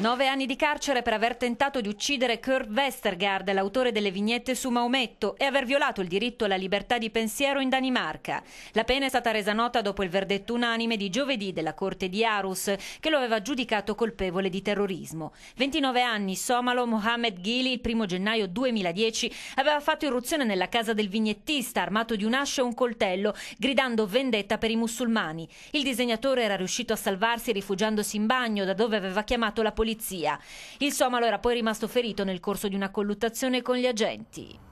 Nove anni di carcere per aver tentato di uccidere Kurt Westergaard, l'autore delle vignette su Maometto, e aver violato il diritto alla libertà di pensiero in Danimarca. La pena è stata resa nota dopo il verdetto unanime di giovedì della Corte di Arus, che lo aveva giudicato colpevole di terrorismo. 29 anni, somalo Mohamed Ghili, il 1 gennaio 2010, aveva fatto irruzione nella casa del vignettista, armato di un'ascia e un coltello, gridando vendetta per i musulmani. Il disegnatore era riuscito a salvarsi rifugiandosi in bagno, da dove aveva chiamato la polizia polizia. Il somalo era poi rimasto ferito nel corso di una colluttazione con gli agenti.